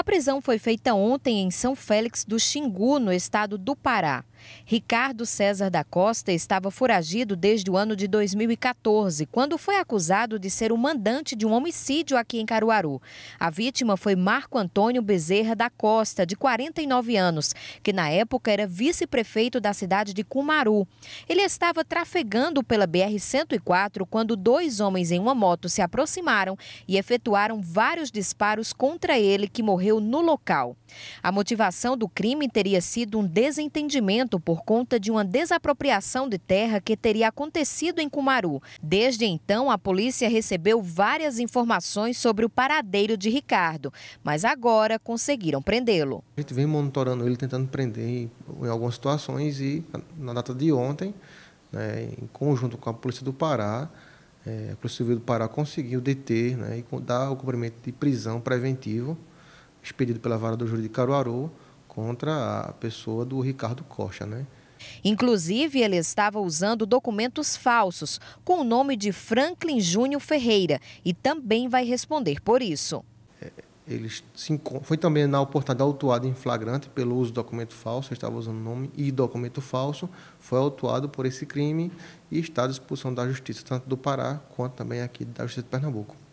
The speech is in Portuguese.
A prisão foi feita ontem em São Félix do Xingu, no estado do Pará. Ricardo César da Costa estava foragido desde o ano de 2014, quando foi acusado de ser o mandante de um homicídio aqui em Caruaru. A vítima foi Marco Antônio Bezerra da Costa, de 49 anos, que na época era vice-prefeito da cidade de Cumaru. Ele estava trafegando pela BR-104 quando dois homens em uma moto se aproximaram e efetuaram vários disparos contra ele, que morreu ocorreu no local. A motivação do crime teria sido um desentendimento por conta de uma desapropriação de terra que teria acontecido em Cumaru. Desde então, a polícia recebeu várias informações sobre o paradeiro de Ricardo, mas agora conseguiram prendê-lo. A gente vem monitorando ele, tentando prender em algumas situações e na data de ontem, né, em conjunto com a Polícia do Pará, é, a Polícia Civil do Pará conseguiu deter né, e dar o cumprimento de prisão preventivo expedido pela Vara do Júri de Caruaru contra a pessoa do Ricardo Costa, né? Inclusive, ele estava usando documentos falsos com o nome de Franklin Júnior Ferreira e também vai responder por isso. É, ele foi também na oportunidade autuado em flagrante pelo uso de documento falso, estava usando nome e documento falso, foi autuado por esse crime e está à disposição da Justiça, tanto do Pará quanto também aqui da Justiça de Pernambuco.